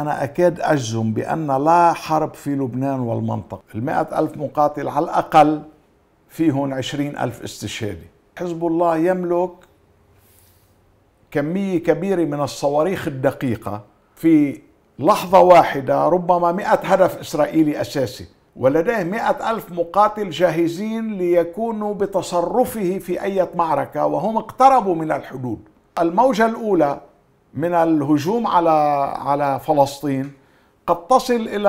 أنا أكاد أجزم بأن لا حرب في لبنان والمنطقة المائة ألف مقاتل على الأقل فيهم عشرين ألف استشهادي حزب الله يملك كمية كبيرة من الصواريخ الدقيقة في لحظة واحدة ربما مئة هدف إسرائيلي أساسي ولديه مئة ألف مقاتل جاهزين ليكونوا بتصرفه في أي معركة وهم اقتربوا من الحدود الموجة الأولى من الهجوم على على فلسطين قد تصل الى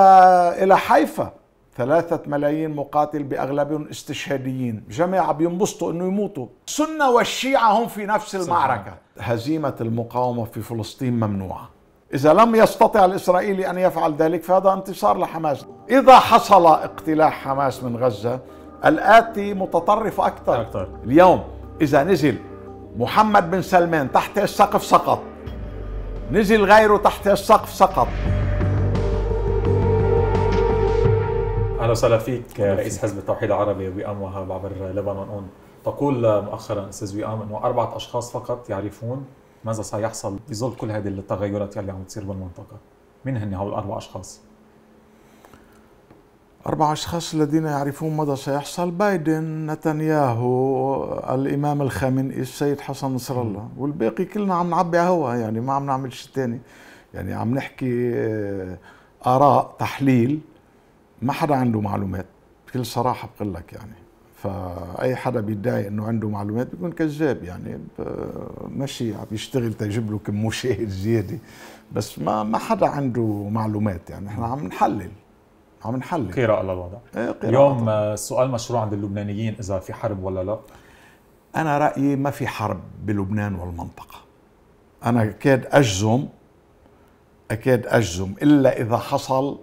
الى حيفا ثلاثة ملايين مقاتل بأغلبهم استشهاديين جماعة بينبسطوا أنه يموتوا السنة والشيعة هم في نفس المعركة صحيح. هزيمة المقاومة في فلسطين ممنوعة إذا لم يستطع الإسرائيلي أن يفعل ذلك فهذا انتصار لحماس إذا حصل اقتلاح حماس من غزة الآتي متطرف أكثر, أكثر. اليوم إذا نزل محمد بن سلمان تحت السقف سقط نجي لغيره تحت السقف سقط اهلا وسهلا فيك رئيس حزب التوحيد العربي وئام وهاب عبر لبنان اون تقول مؤخرا استاذ وئام انه اربعه اشخاص فقط يعرفون ماذا سيحصل بظل كل هذه التغيرات اللي عم تصير بالمنطقه مين هن هؤلاء الاربع اشخاص أربع أشخاص الذين يعرفون ماذا سيحصل بايدن نتنياهو الإمام الخامنئي السيد حسن نصر الله والباقي كلنا عم نعبي هوا يعني ما عم نعمل شيء تاني يعني عم نحكي آه، آراء تحليل ما حدا عنده معلومات بكل صراحة بقول لك يعني فأي حدا بيدعي أنه عنده معلومات بيكون كذاب يعني ماشي عم يشتغل تجيب له كم مشاهد زيادة بس ما ما حدا عنده معلومات يعني احنا عم نحلل عم نحلل إيه، قراءة للوضع إيه اليوم السؤال آه، مشروع عند اللبنانيين إذا في حرب ولا لا أنا رأيي ما في حرب بلبنان والمنطقة أنا أكاد أجزم أكاد أجزم إلا إذا حصل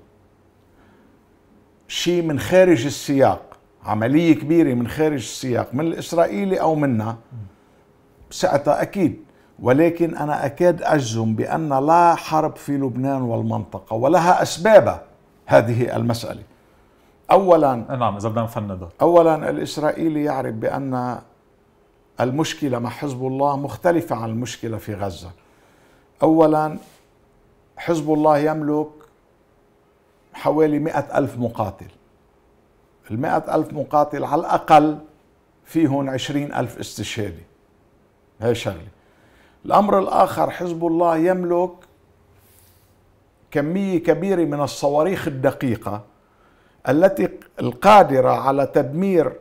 شيء من خارج السياق عملية كبيرة من خارج السياق من الإسرائيلي أو منا ساعتها أكيد ولكن أنا أكاد أجزم بأن لا حرب في لبنان والمنطقة ولها أسبابها هذه المسألة أولا نعم إذا بدنا نفندها أولا الإسرائيلي يعرف بأن المشكلة مع حزب الله مختلفة عن المشكلة في غزة أولا حزب الله يملك حوالي مئة ألف مقاتل المئة ألف مقاتل على الأقل فيهم عشرين ألف استشهادي هاي شغلة الأمر الآخر حزب الله يملك كمية كبيرة من الصواريخ الدقيقة التي القادرة على تدمير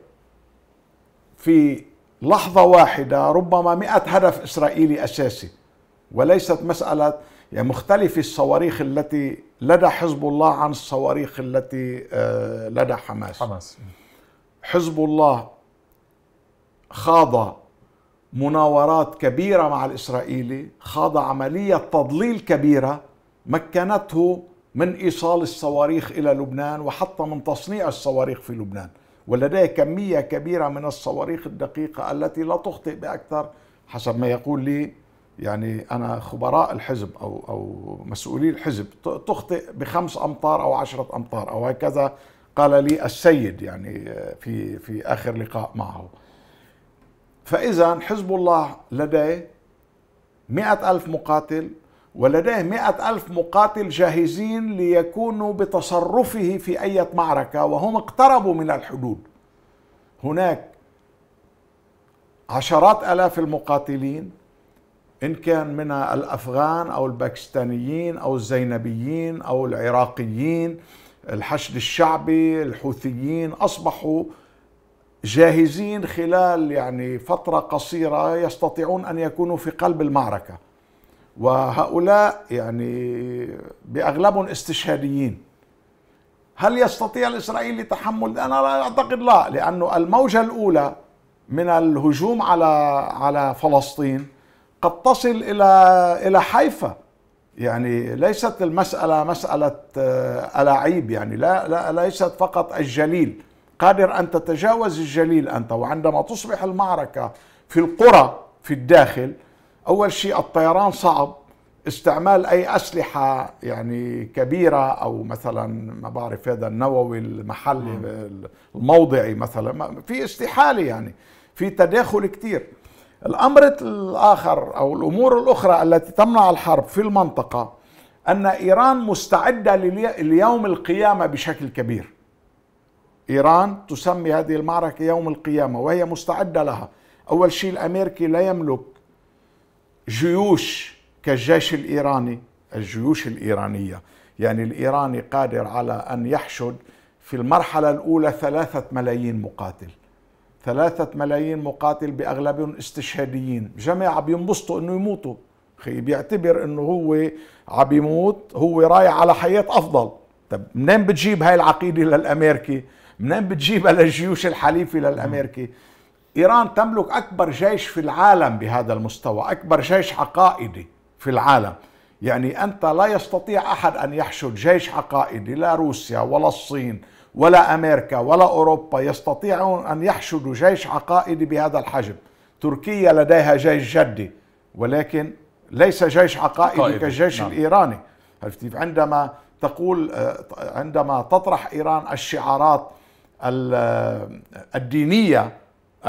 في لحظة واحدة ربما مئة هدف إسرائيلي أساسي وليست مسألة يعني مختلف الصواريخ التي لدى حزب الله عن الصواريخ التي آه، لدى حماس حماس حزب الله خاض مناورات كبيرة مع الإسرائيلي خاض عملية تضليل كبيرة مكنته من ايصال الصواريخ الى لبنان وحتى من تصنيع الصواريخ في لبنان ولديه كميه كبيره من الصواريخ الدقيقه التي لا تخطئ باكثر حسب ما يقول لي يعني انا خبراء الحزب او او مسؤولي الحزب تخطئ بخمس امتار او عشرة امتار او هكذا قال لي السيد يعني في في اخر لقاء معه فاذا حزب الله لديه مئة ألف مقاتل ولديه مئة ألف مقاتل جاهزين ليكونوا بتصرفه في أي معركة وهم اقتربوا من الحدود هناك عشرات ألاف المقاتلين إن كان من الأفغان أو الباكستانيين أو الزينبيين أو العراقيين الحشد الشعبي الحوثيين أصبحوا جاهزين خلال يعني فترة قصيرة يستطيعون أن يكونوا في قلب المعركة وهؤلاء يعني بأغلبهم استشهاديين هل يستطيع الإسرائيلي تحمل أنا لا أعتقد لا لأنه الموجة الأولى من الهجوم على على فلسطين قد تصل إلى إلى حيفا يعني ليست المسألة مسألة آه، ألاعيب يعني لا, لا ليست فقط الجليل قادر أن تتجاوز الجليل أنت وعندما تصبح المعركة في القرى في الداخل أول شيء الطيران صعب استعمال أي أسلحة يعني كبيرة أو مثلا ما بعرف هذا النووي المحلي الموضعي مثلا في استحالة يعني في تداخل كثير الأمر الآخر أو الأمور الأخرى التي تمنع الحرب في المنطقة أن إيران مستعدة ليوم القيامة بشكل كبير إيران تسمي هذه المعركة يوم القيامة وهي مستعدة لها أول شيء الأمريكي لا يملك جيوش كالجيش الإيراني الجيوش الإيرانية يعني الإيراني قادر على أن يحشد في المرحلة الأولى ثلاثة ملايين مقاتل ثلاثة ملايين مقاتل بأغلبهم استشهاديين جماعة بينبسطوا أنه يموتوا بيعتبر أنه هو عم يموت هو رايح على حياة أفضل طب منين بتجيب هاي العقيدة للأمريكي منين بتجيبها للجيوش الحليفه للأمريكي إيران تملك أكبر جيش في العالم بهذا المستوى أكبر جيش عقائدي في العالم يعني أنت لا يستطيع أحد أن يحشد جيش عقائدي لا روسيا ولا الصين ولا أمريكا ولا أوروبا يستطيعون أن يحشدوا جيش عقائدي بهذا الحجم تركيا لديها جيش جدي ولكن ليس جيش عقائدي طيب. كالجيش نعم. الإيراني عندما تقول آه، عندما تطرح إيران الشعارات آه، الدينية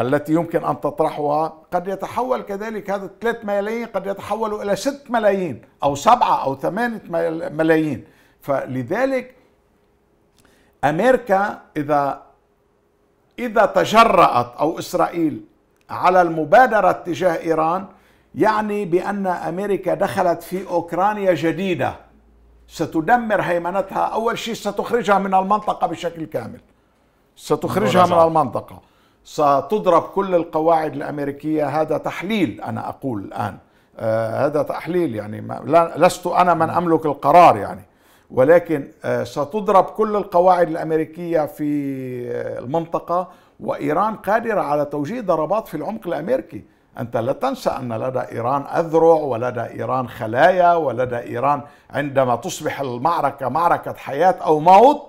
التي يمكن أن تطرحها قد يتحول كذلك هذا 3 ملايين قد يتحول إلى 6 ملايين أو 7 أو 8 ملايين فلذلك أمريكا إذا إذا تجرأت أو إسرائيل على المبادرة تجاه إيران يعني بأن أمريكا دخلت في أوكرانيا جديدة ستدمر هيمنتها أول شيء ستخرجها من المنطقة بشكل كامل ستخرجها نعم. من المنطقة ستضرب كل القواعد الأمريكية هذا تحليل أنا أقول الآن آه هذا تحليل يعني ما لست أنا من أملك القرار يعني ولكن آه ستضرب كل القواعد الأمريكية في آه المنطقة وإيران قادرة على توجيه ضربات في العمق الأمريكي أنت لا تنسى أن لدى إيران أذرع ولدى إيران خلايا ولدى إيران عندما تصبح المعركة معركة حياة أو موت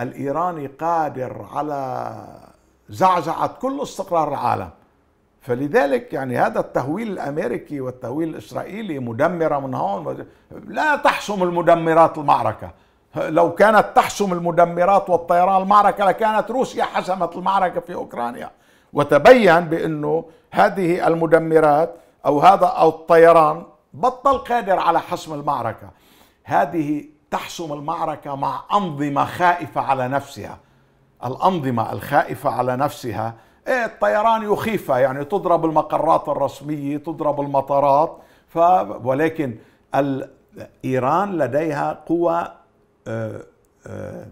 الإيراني قادر على زعزعت كل استقرار العالم فلذلك يعني هذا التهويل الامريكي والتهويل الاسرائيلي مدمره من هون لا تحسم المدمرات المعركه لو كانت تحسم المدمرات والطيران المعركه لكانت روسيا حسمت المعركه في اوكرانيا وتبين بانه هذه المدمرات او هذا او الطيران بطل قادر على حسم المعركه هذه تحسم المعركه مع انظمه خائفه على نفسها الأنظمة الخائفة على نفسها إيه الطيران يخيفها يعني تضرب المقرات الرسمية تضرب المطارات ف... ولكن إيران لديها قوة آه, آه،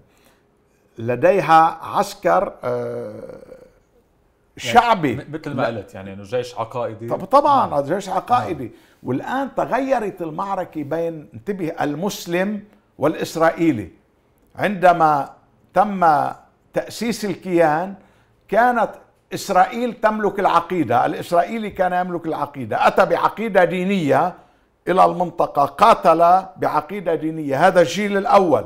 لديها عسكر آه يعني شعبي يعني مثل ما قلت يعني انه جيش عقائدي طب طبعا نعم. جيش عقائدي نعم. والان تغيرت المعركه بين انتبه المسلم والاسرائيلي عندما تم تأسيس الكيان كانت إسرائيل تملك العقيدة الإسرائيلي كان يملك العقيدة أتى بعقيدة دينية إلى المنطقة قاتل بعقيدة دينية هذا الجيل الأول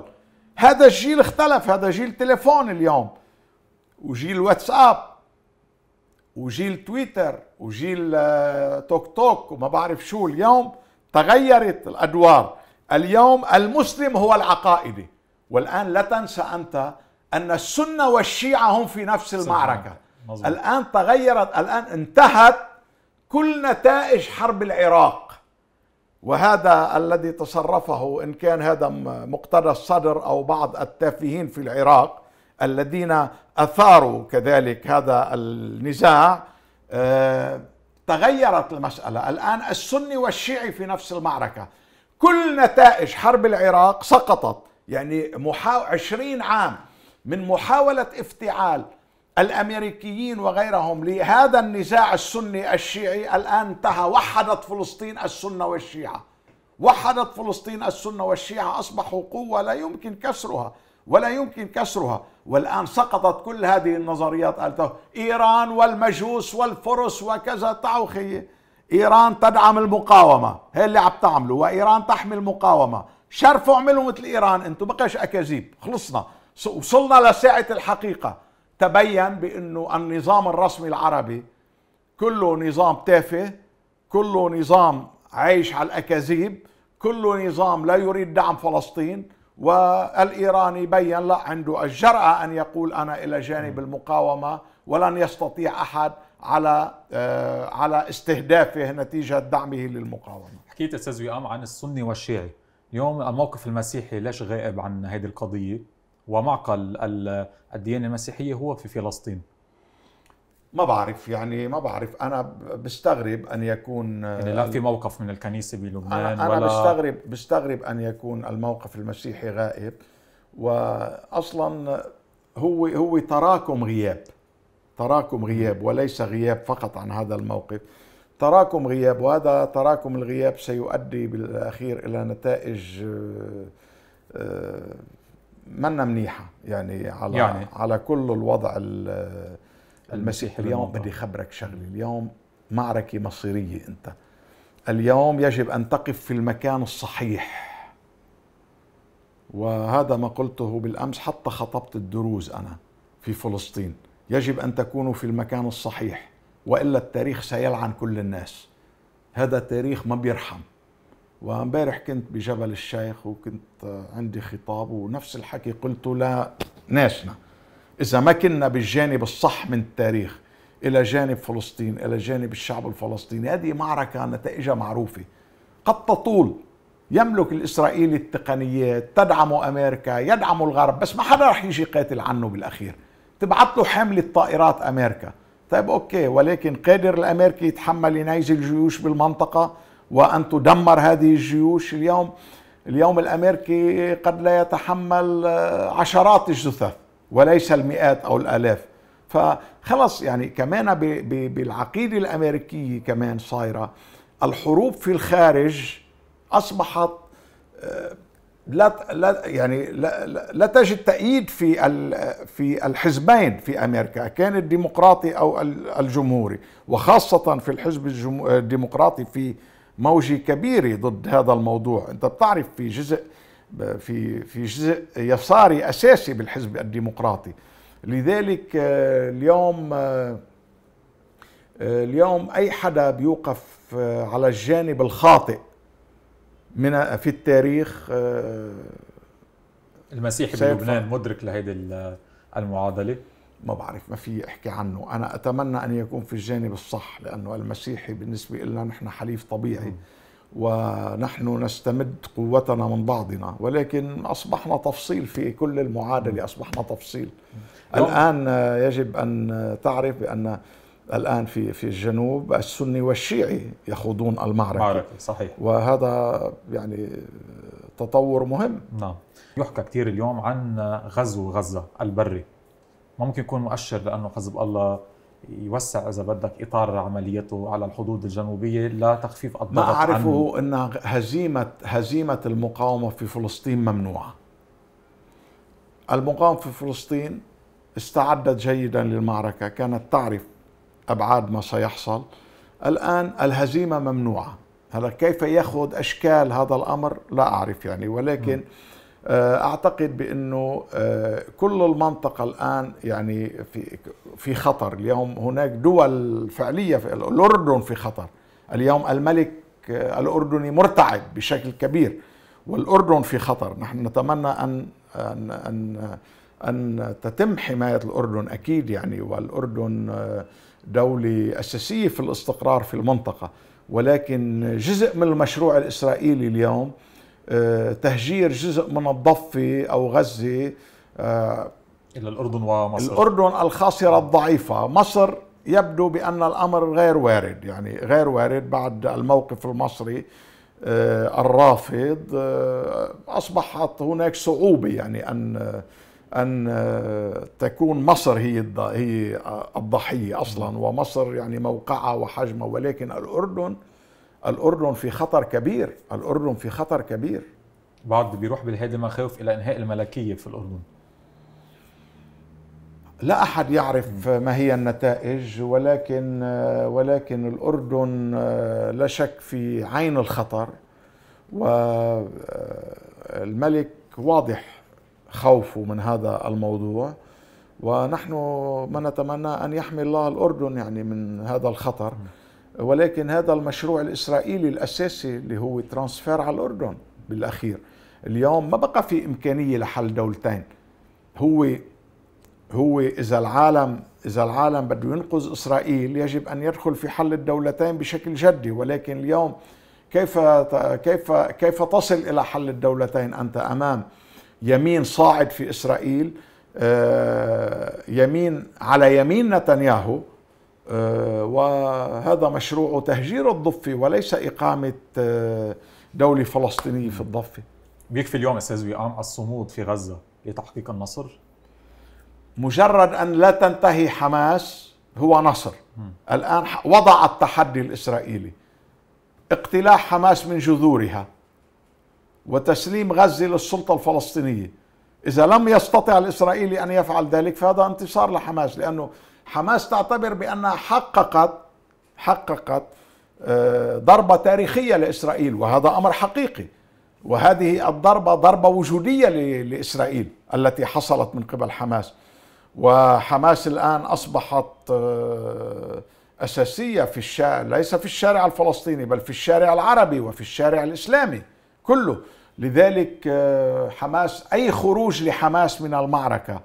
هذا الجيل اختلف هذا جيل تليفون اليوم وجيل واتساب وجيل تويتر وجيل آه، توك توك وما بعرف شو اليوم تغيرت الأدوار اليوم المسلم هو العقائدي والآن لا تنسى أنت أن السنة والشيعة هم في نفس المعركة مزبوط. الآن تغيرت الآن انتهت كل نتائج حرب العراق وهذا الذي تصرفه إن كان هذا مقتدى الصدر أو بعض التافهين في العراق الذين أثاروا كذلك هذا النزاع أه تغيرت المسألة الآن السني والشيعي في نفس المعركة كل نتائج حرب العراق سقطت يعني محاو عشرين عام من محاولة افتعال الامريكيين وغيرهم لهذا النزاع السني الشيعي الان انتهى وحدت فلسطين السنه والشيعه وحدت فلسطين السنه والشيعه اصبحوا قوه لا يمكن كسرها ولا يمكن كسرها والان سقطت كل هذه النظريات ايران والمجوس والفرس وكذا تعوخي ايران تدعم المقاومه هي اللي عم تعمله وايران تحمي المقاومه شرفوا اعملوا مثل ايران انتم بقاش اكاذيب خلصنا وصلنا لساعة الحقيقة تبين بأنه النظام الرسمي العربي كله نظام تافه كله نظام عايش على الأكاذيب كله نظام لا يريد دعم فلسطين والإيراني بين لا عنده الجرأة أن يقول أنا إلى جانب المقاومة ولن يستطيع أحد على آه، على استهدافه نتيجة دعمه للمقاومة حكيت أستاذ وئام عن السني والشيعي اليوم الموقف المسيحي ليش غائب عن هذه القضية ومعقل الديانه المسيحيه هو في فلسطين ما بعرف يعني ما بعرف انا بستغرب ان يكون يعني لا في موقف من الكنيسه بلبنان أنا, أنا ولا بستغرب بستغرب ان يكون الموقف المسيحي غائب واصلا هو هو تراكم غياب تراكم غياب وليس غياب فقط عن هذا الموقف تراكم غياب وهذا تراكم الغياب سيؤدي بالاخير الى نتائج آه، آه، منا منيحه يعني على يعني. على كل الوضع المسيحي اليوم بدي خبرك شغله اليوم معركه مصيريه انت اليوم يجب ان تقف في المكان الصحيح وهذا ما قلته بالامس حتى خطبت الدروز انا في فلسطين يجب ان تكونوا في المكان الصحيح والا التاريخ سيلعن كل الناس هذا تاريخ ما بيرحم وامبارح كنت بجبل الشيخ وكنت عندي خطاب ونفس الحكي قلته لناسنا إذا ما كنا بالجانب الصح من التاريخ إلى جانب فلسطين إلى جانب الشعب الفلسطيني هذه معركة نتائجها معروفة قد تطول يملك الإسرائيلي التقنيات تدعم أمريكا يدعم الغرب بس ما حدا رح يجي يقاتل عنه بالأخير تبعت له حملة طائرات أمريكا طيب أوكي ولكن قادر الأمريكي يتحمل ينيزل جيوش بالمنطقة وأن تدمر هذه الجيوش اليوم اليوم الأمريكي قد لا يتحمل آه، عشرات الجثث وليس المئات أو الآلاف فخلص يعني كمان بالعقيدة الأمريكية كمان صايرة الحروب في الخارج أصبحت آه، لا لا يعني لا, لا تجد تأييد في في الحزبين في امريكا كان الديمقراطي او الجمهوري وخاصه في الحزب الديمقراطي في موجة كبيرة ضد هذا الموضوع أنت بتعرف في جزء في في جزء يساري أساسي بالحزب الديمقراطي لذلك آه، اليوم آه، آه، اليوم أي حدا بيوقف على الجانب الخاطئ من في التاريخ المسيحي بلبنان مدرك لهيدي المعادله ما بعرف ما في احكي عنه انا اتمنى ان يكون في الجانب الصح لانه المسيحي بالنسبه لنا نحن حليف طبيعي ونحن نستمد قوتنا من بعضنا ولكن اصبحنا تفصيل في كل المعادله اصبحنا تفصيل الان آه، يجب ان تعرف بان الان في في الجنوب السني والشيعي يخوضون المعركه معركة صحيح وهذا يعني تطور مهم نعم يحكى كثير اليوم عن غزو غزه البري ممكن يكون مؤشر لانه حزب الله يوسع اذا بدك اطار عمليته على الحدود الجنوبيه لتخفيف الضغط ما اعرفه عن... ان هزيمه هزيمه المقاومه في فلسطين ممنوعه المقاومه في فلسطين استعدت جيدا للمعركه كانت تعرف ابعاد ما سيحصل الان الهزيمه ممنوعه هلا كيف ياخذ اشكال هذا الامر لا اعرف يعني ولكن م. آه، اعتقد بانه آه، كل المنطقه الان يعني في في خطر اليوم هناك دول فعليه في الاردن في خطر اليوم الملك آه، الاردني مرتعد بشكل كبير والاردن في خطر نحن نتمنى ان ان ان, أن تتم حمايه الاردن اكيد يعني والاردن دوله اساسيه في الاستقرار في المنطقه ولكن جزء من المشروع الاسرائيلي اليوم آه، تهجير جزء من الضفة أو غزة آه، إلى الأردن ومصر الأردن الخاصرة الضعيفة مصر يبدو بأن الأمر غير وارد يعني غير وارد بعد الموقف المصري آه، الرافض أصبحت هناك صعوبة يعني أن أن تكون مصر هي هي الضحية أصلا ومصر يعني موقعها وحجمها ولكن الأردن الاردن في خطر كبير الاردن في خطر كبير بعض بيروح بالهادمه خايف الى انهاء الملكيه في الاردن لا احد يعرف ما هي النتائج ولكن ولكن الاردن لا شك في عين الخطر والملك واضح خوفه من هذا الموضوع ونحن ما نتمنى ان يحمي الله الاردن يعني من هذا الخطر ولكن هذا المشروع الإسرائيلي الأساسي اللي هو ترانسفير على الأردن بالأخير اليوم ما بقى في إمكانية لحل دولتين هو هو إذا العالم إذا العالم بده ينقذ إسرائيل يجب أن يدخل في حل الدولتين بشكل جدي ولكن اليوم كيف كيف كيف تصل إلى حل الدولتين أنت أمام يمين صاعد في إسرائيل آه، يمين على يمين نتنياهو آه، وهذا مشروع تهجير الضفة وليس إقامة آه، دولة فلسطينية في الضفة بيكفي اليوم أستاذ وئام الصمود في غزة لتحقيق النصر؟ مجرد أن لا تنتهي حماس هو نصر م. الآن وضع التحدي الإسرائيلي اقتلاع حماس من جذورها وتسليم غزة للسلطة الفلسطينية إذا لم يستطع الإسرائيلي أن يفعل ذلك فهذا انتصار لحماس لأنه حماس تعتبر بأنها حققت حققت آه، ضربة تاريخية لإسرائيل وهذا أمر حقيقي وهذه الضربة ضربة وجودية لإسرائيل التي حصلت من قبل حماس وحماس الآن أصبحت آه، أساسية في الشارع ليس في الشارع الفلسطيني بل في الشارع العربي وفي الشارع الإسلامي كله لذلك آه، حماس أي خروج لحماس من المعركة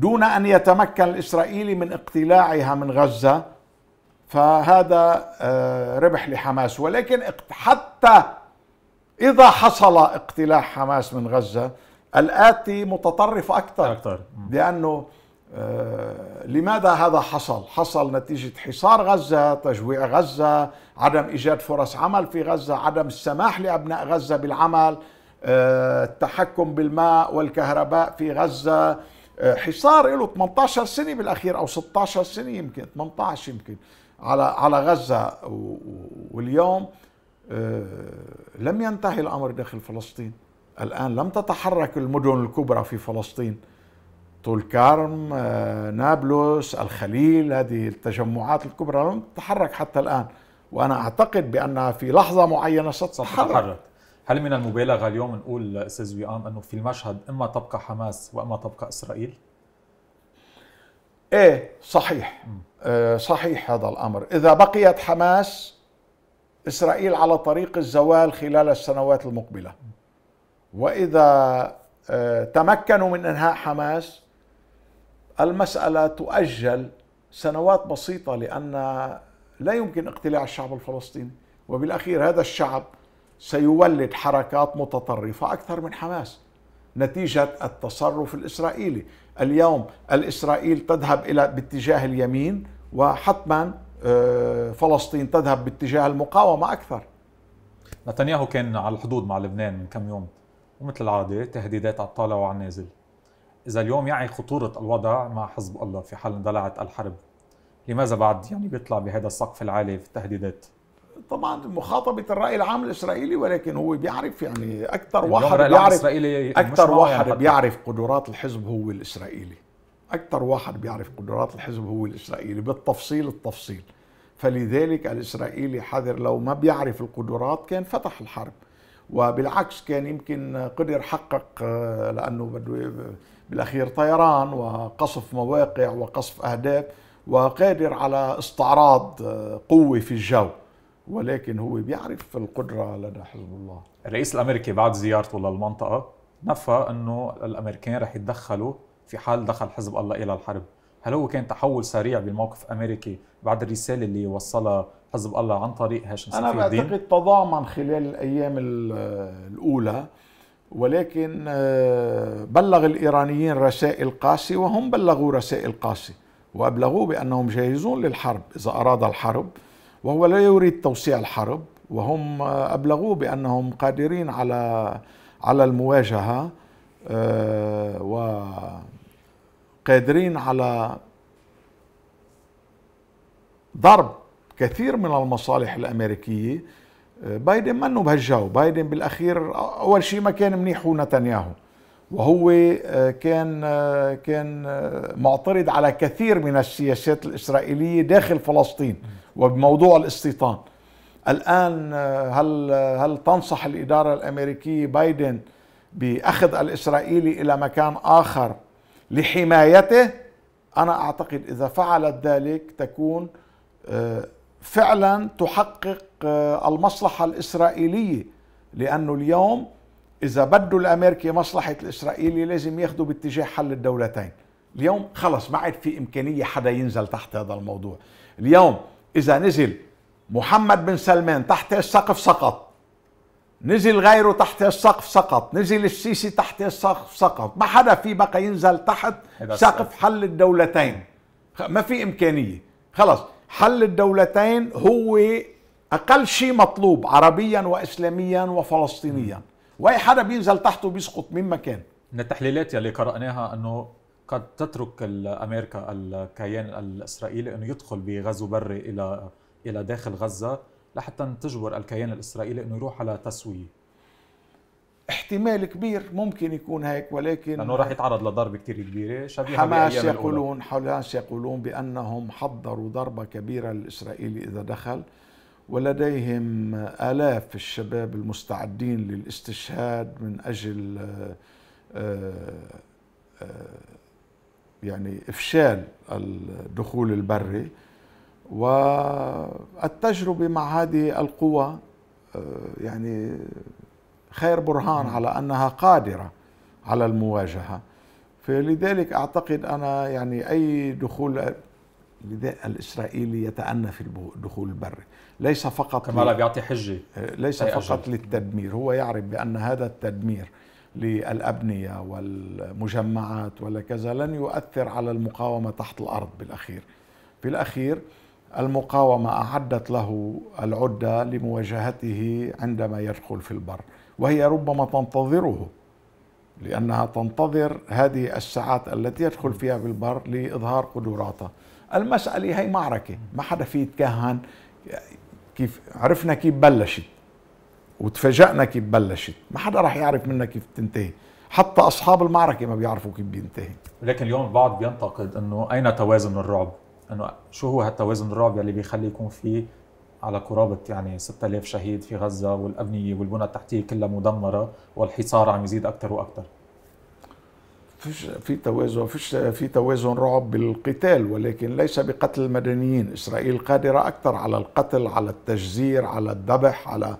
دون أن يتمكن الإسرائيلي من اقتلاعها من غزة فهذا آه، ربح لحماس ولكن حتى إذا حصل اقتلاع حماس من غزة الآتي متطرف أكثر, أكثر. لأنه آه، لماذا هذا حصل؟ حصل نتيجة حصار غزة، تجويع غزة، عدم إيجاد فرص عمل في غزة، عدم السماح لأبناء غزة بالعمل، آه، التحكم بالماء والكهرباء في غزة، آه، حصار له 18 سنه بالاخير او 16 سنه يمكن 18 يمكن على على غزه واليوم آه، لم ينتهي الامر داخل فلسطين الان لم تتحرك المدن الكبرى في فلسطين طول كرم آه، نابلس الخليل هذه التجمعات الكبرى لم تتحرك حتى الان وانا اعتقد بانها في لحظه معينه ستتحرك هل من المبالغه اليوم نقول استاذ وئام انه في المشهد اما تبقى حماس واما تبقى اسرائيل؟ ايه صحيح آه صحيح هذا الامر، اذا بقيت حماس اسرائيل على طريق الزوال خلال السنوات المقبله. واذا آه تمكنوا من انهاء حماس المساله تؤجل سنوات بسيطه لان لا يمكن اقتلاع الشعب الفلسطيني، وبالاخير هذا الشعب سيولد حركات متطرفة أكثر من حماس نتيجة التصرف الإسرائيلي اليوم الإسرائيل تذهب إلى باتجاه اليمين وحتما آه، فلسطين تذهب باتجاه المقاومة أكثر نتنياهو كان على الحدود مع لبنان من كم يوم ومثل العادة تهديدات على الطالع وعلى النازل إذا اليوم يعي خطورة الوضع مع حزب الله في حال اندلعت الحرب لماذا بعد يعني بيطلع بهذا السقف العالي في التهديدات؟ طبعا مخاطبه الراي العام الاسرائيلي ولكن هو بيعرف يعني اكثر واحد بيعرف اكثر واحد بيعرف قدرات الحزب هو الاسرائيلي اكثر واحد بيعرف قدرات الحزب هو الاسرائيلي بالتفصيل التفصيل فلذلك الاسرائيلي حذر لو ما بيعرف القدرات كان فتح الحرب وبالعكس كان يمكن قدر حقق آه، لانه بده بالاخير طيران وقصف مواقع وقصف اهداف وقادر على استعراض آه، قوه في الجو ولكن هو بيعرف القدرة لدى حزب الله الرئيس الأمريكي بعد زيارته للمنطقة نفى أنه الأمريكان رح يتدخلوا في حال دخل حزب الله إلى الحرب هل هو كان تحول سريع بالموقف امريكي بعد الرسالة اللي وصلها حزب الله عن طريق هاشم أنا بعتقد تضامن خلال الأيام الأولى ولكن آه، بلغ الإيرانيين رسائل قاسية وهم بلغوا رسائل قاسية وأبلغوه بأنهم جاهزون للحرب إذا أراد الحرب وهو لا يريد توسيع الحرب وهم أبلغوه بأنهم قادرين على على المواجهة آه، وقادرين على ضرب كثير من المصالح الأمريكية آه، بايدن منه بهالجو بايدن بالأخير أول شيء ما كان منيح هو نتنياهو وهو آه، كان آه، كان آه، معترض على كثير من السياسات الاسرائيليه داخل فلسطين وبموضوع الاستيطان. الان هل هل تنصح الاداره الامريكيه بايدن باخذ الاسرائيلي الى مكان اخر لحمايته؟ انا اعتقد اذا فعلت ذلك تكون فعلا تحقق المصلحه الاسرائيليه لانه اليوم إذا بدوا الأمريكي مصلحة الإسرائيلي لازم ياخذوا باتجاه حل الدولتين اليوم خلص ما عاد في إمكانية حدا ينزل تحت هذا الموضوع اليوم إذا نزل محمد بن سلمان تحت السقف سقط نزل غيره تحت السقف سقط نزل السيسي تحت السقف سقط ما حدا في بقى ينزل تحت سقف حل الدولتين ما في إمكانية خلص حل الدولتين هو أقل شيء مطلوب عربيا وإسلاميا وفلسطينيا م. واي حدا بينزل تحته بيسقط من مكان من التحليلات يلي قراناها انه قد تترك امريكا الكيان الاسرائيلي انه يدخل بغزو بري الى الى داخل غزه لحتى تجبر الكيان الاسرائيلي انه يروح على تسويه احتمال كبير ممكن يكون هيك ولكن لانه راح يتعرض لضربه كثير كبيره شبيهه حماس يقولون حماس يقولون بانهم حضروا ضربه كبيره للاسرائيلي اذا دخل ولديهم آلاف الشباب المستعدين للاستشهاد من أجل آه، آه، آه، يعني إفشال الدخول البري والتجربة مع هذه القوى يعني خير برهان على أنها قادرة على المواجهة فلذلك أعتقد أنا يعني أي دخول النداء الإسرائيلي يتأنى في الدخول البري ليس فقط كما لا بيعطي حجة آه، ليس فقط أجل. للتدمير هو يعرف بأن هذا التدمير للأبنية والمجمعات ولا كذا لن يؤثر على المقاومة تحت الأرض بالأخير في الأخير المقاومة أعدت له العدة لمواجهته عندما يدخل في البر وهي ربما تنتظره لأنها تنتظر هذه الساعات التي يدخل فيها بالبر لإظهار قدراته المسألة هي معركة ما حدا فيه يتكهن كيف عرفنا كيف بلشت وتفاجئنا كيف بلشت ما حدا راح يعرف منا كيف تنتهي حتى اصحاب المعركه ما بيعرفوا كيف بينتهي لكن اليوم البعض بينتقد انه اين توازن الرعب انه شو هو هالتوازن الرعب اللي بيخلي يكون في على قرابة يعني 6000 شهيد في غزة والأبنية والبنى التحتية كلها مدمرة والحصار عم يزيد أكثر وأكثر فيش في توازن فيش في توازن رعب بالقتال ولكن ليس بقتل المدنيين اسرائيل قادره اكثر على القتل على التجزير على الذبح على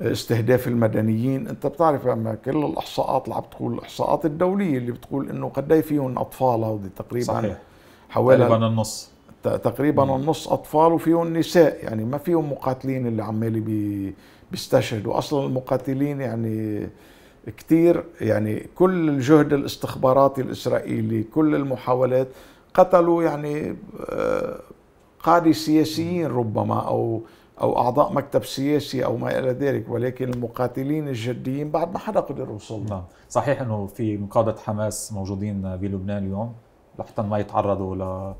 استهداف المدنيين انت بتعرف اما كل الاحصاءات اللي عم تقول الاحصاءات الدوليه اللي بتقول انه قد ايه فيهم اطفال هودي تقريبا صحيح. حوالي تقريبا النص تقريبا مم. النص اطفال وفيهم نساء يعني ما فيهم مقاتلين اللي عمال بيستشهدوا اصلا المقاتلين يعني كثير يعني كل الجهد الاستخباراتي الاسرائيلي كل المحاولات قتلوا يعني آه، قادة سياسيين ربما او او اعضاء مكتب سياسي او ما الى ذلك ولكن المقاتلين الجديين بعد ما حدا قدر يوصل نعم صحيح انه في قاده حماس موجودين بلبنان اليوم لحتى ما يتعرضوا ل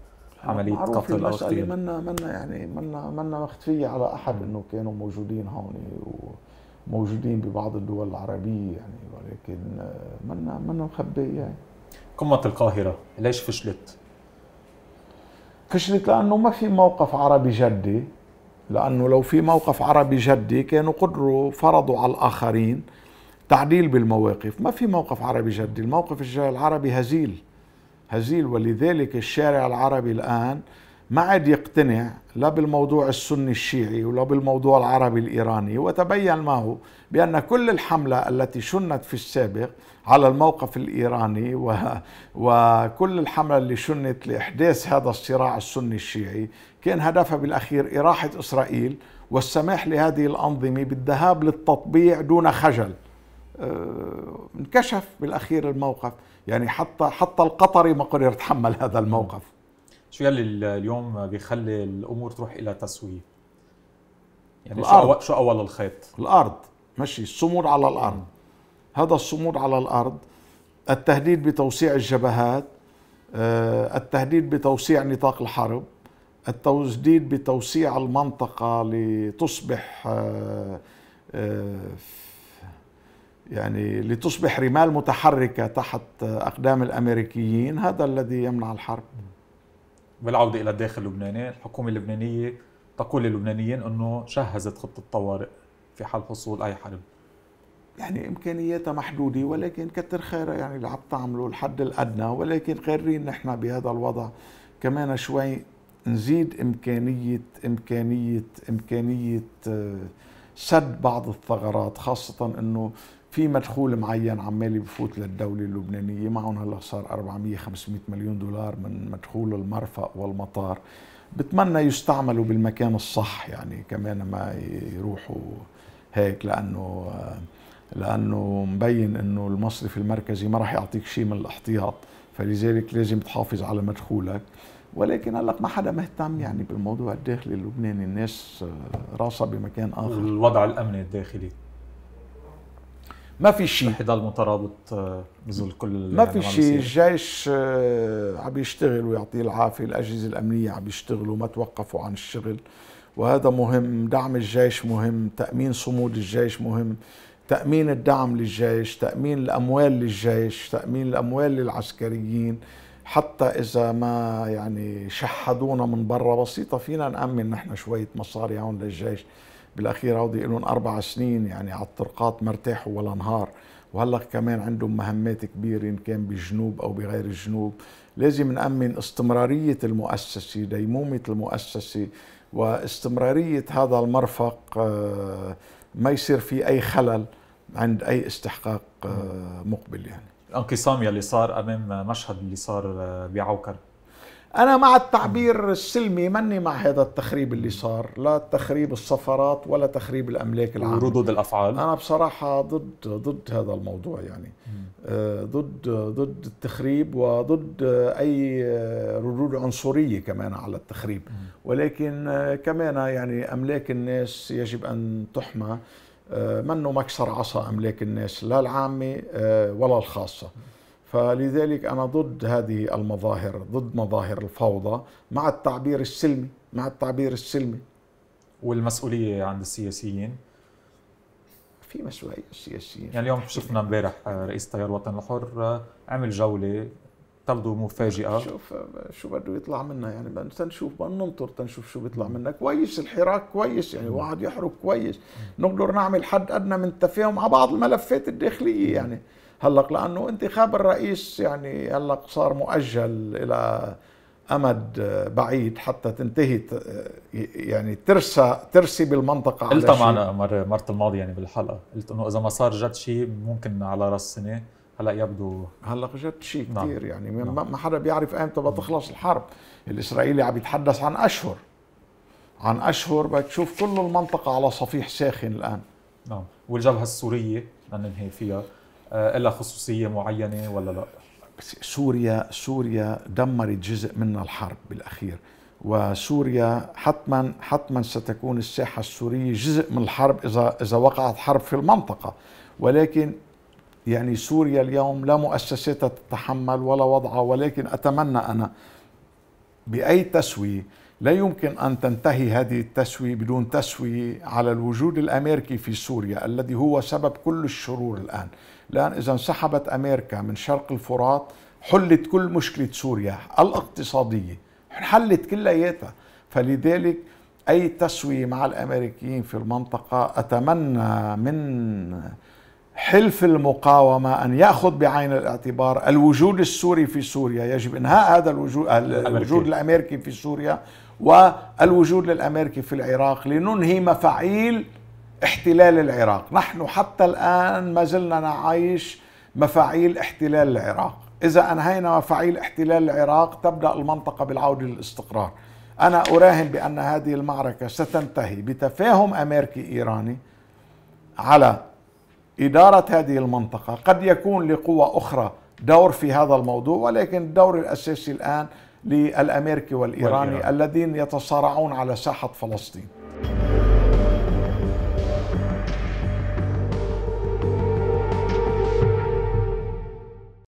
عملية قتل المسألة منا منا يعني منا منا مخفية على أحد إنه كانوا موجودين هون و... موجودين ببعض الدول العربية يعني ولكن منا آه، منا مخبية يعني. قمة القاهرة ليش فشلت؟ فشلت لأنه ما في موقف عربي جدي لأنه لو في موقف عربي جدي كانوا قدروا فرضوا على الآخرين تعديل بالمواقف ما في موقف عربي جدي الموقف العربي هزيل هزيل ولذلك الشارع العربي الآن ما عاد يقتنع لا بالموضوع السني الشيعي ولا بالموضوع العربي الإيراني وتبين معه بأن كل الحملة التي شنت في السابق على الموقف الإيراني و... وكل الحملة اللي شنت لإحداث هذا الصراع السني الشيعي كان هدفها بالأخير إراحة إسرائيل والسماح لهذه الأنظمة بالذهاب للتطبيع دون خجل آه، انكشف بالأخير الموقف يعني حتى حتى القطري ما قدر يتحمل هذا الموقف شو يلي اليوم بيخلي الامور تروح الى تسويه؟ يعني, يعني الأرض. شو أول شو اول الخيط الارض ماشي الصمود على الارض هذا الصمود على الارض التهديد بتوسيع الجبهات آه، التهديد بتوسيع نطاق الحرب التهديد بتوسيع المنطقة لتصبح آه، آه، يعني لتصبح رمال متحركة تحت أقدام الأمريكيين هذا الذي يمنع الحرب بالعوده الى الداخل اللبناني، الحكومه اللبنانيه تقول للبنانيين انه جهزت خطه طوارئ في حال حصول اي حرب. يعني امكانياتها محدوده ولكن كتر خيرها يعني اللي عم تعمله الحد الادنى ولكن قررين نحن بهذا الوضع كمان شوي نزيد امكانيه امكانيه امكانيه آه، سد بعض الثغرات خاصه انه في مدخول معين عمالي بفوت للدولة اللبنانية معهم هلا صار 400 500 مليون دولار من مدخول المرفأ والمطار بتمنى يستعملوا بالمكان الصح يعني كمان ما يروحوا هيك لأنه لأنه مبين أنه المصرف المركزي ما راح يعطيك شيء من الاحتياط فلذلك لازم تحافظ على مدخولك ولكن هلا ما حدا مهتم يعني بالموضوع الداخلي اللبناني الناس آه، راسها بمكان اخر الوضع الامني الداخلي ما في شيء يضل مترابط آه، بظل كل ما يعني في شيء الجيش آه، عم يشتغل ويعطيه العافيه الاجهزه الامنيه عم يشتغلوا ما توقفوا عن الشغل وهذا مهم دعم الجيش مهم تامين صمود الجيش مهم تامين الدعم للجيش تامين الاموال للجيش تامين الاموال للعسكريين حتى اذا ما يعني شحدونا من برا بسيطه فينا نامن نحن شويه مصاري هون للجيش بالاخير هودي لهم اربع سنين يعني على الطرقات ما ارتاحوا ولا نهار وهلا كمان عندهم مهمات كبيره ان كان بالجنوب او بغير الجنوب لازم نامن استمراريه المؤسسه ديمومه المؤسسه واستمراريه هذا المرفق آه، ما يصير في اي خلل عند اي استحقاق آه، مقبل يعني الانقسام يلي صار امام مشهد اللي صار آه، بعوكر أنا مع التعبير السلمي ماني مع هذا التخريب اللي صار لا تخريب السفرات ولا تخريب الأملاك العامة وردود الأفعال أنا بصراحة ضد ضد هذا الموضوع يعني آه، ضد ضد التخريب وضد أي ردود عنصرية كمان على التخريب ولكن آه، كمان يعني أملاك الناس يجب أن تحمى آه، منه مكسر عصا أملاك الناس لا العامة ولا الخاصة فلذلك أنا ضد هذه المظاهر ضد مظاهر الفوضى مع التعبير السلمي مع التعبير السلمي والمسؤولية عند السياسيين في مسؤولية السياسيين يعني اليوم شفنا امبارح آه، رئيس التيار الوطن الحر آه، عمل جولة تبدو مفاجئة شوف آه، شو بده يطلع منا يعني تنشوف بدنا ننطر تنشوف شو بيطلع منا كويس الحراك كويس يعني واحد يحرك كويس نقدر نعمل حد أدنى من التفاهم على بعض الملفات الداخلية يعني هلق لانه انتخاب الرئيس يعني هلق صار مؤجل الى امد بعيد حتى تنتهي يعني ترسى ترسي بالمنطقه قلت معنا مره مرت الماضي يعني بالحلقه قلت انه اذا ما صار جد شيء ممكن على راس السنه هلا يبدو هلا جد شيء نعم. كثير يعني نعم. ما حدا بيعرف امتى نعم. بتخلص الحرب الاسرائيلي عم يتحدث عن اشهر عن اشهر بتشوف كل المنطقه على صفيح ساخن الان نعم والجبهه السوريه لننهي فيها آه، لها خصوصية معينة ولا لا؟ سوريا سوريا دمرت جزء منها الحرب بالأخير وسوريا حتما حتما ستكون الساحة السورية جزء من الحرب إذا إذا وقعت حرب في المنطقة ولكن يعني سوريا اليوم لا مؤسساتها تتحمل ولا وضعها ولكن أتمنى أنا بأي تسوية لا يمكن أن تنتهي هذه التسوية بدون تسوية على الوجود الأمريكي في سوريا الذي هو سبب كل الشرور الآن لأن إذا انسحبت أمريكا من شرق الفرات حلت كل مشكلة سوريا الاقتصادية انحلت كلياتها فلذلك أي تسوية مع الأمريكيين في المنطقة أتمنى من حلف المقاومة أن يأخذ بعين الاعتبار الوجود السوري في سوريا يجب إنهاء هذا الوجود, الوجود الأمريكي في سوريا والوجود الأمريكي في العراق لننهي مفاعيل احتلال العراق نحن حتى الآن ما زلنا نعيش مفاعيل احتلال العراق إذا أنهينا مفاعيل احتلال العراق تبدأ المنطقة بالعودة للاستقرار أنا أراهن بأن هذه المعركة ستنتهي بتفاهم أمريكي إيراني على إدارة هذه المنطقة قد يكون لقوى أخرى دور في هذا الموضوع ولكن الدور الأساسي الآن للأمريكي والإيراني والإيران. الذين يتصارعون على ساحة فلسطين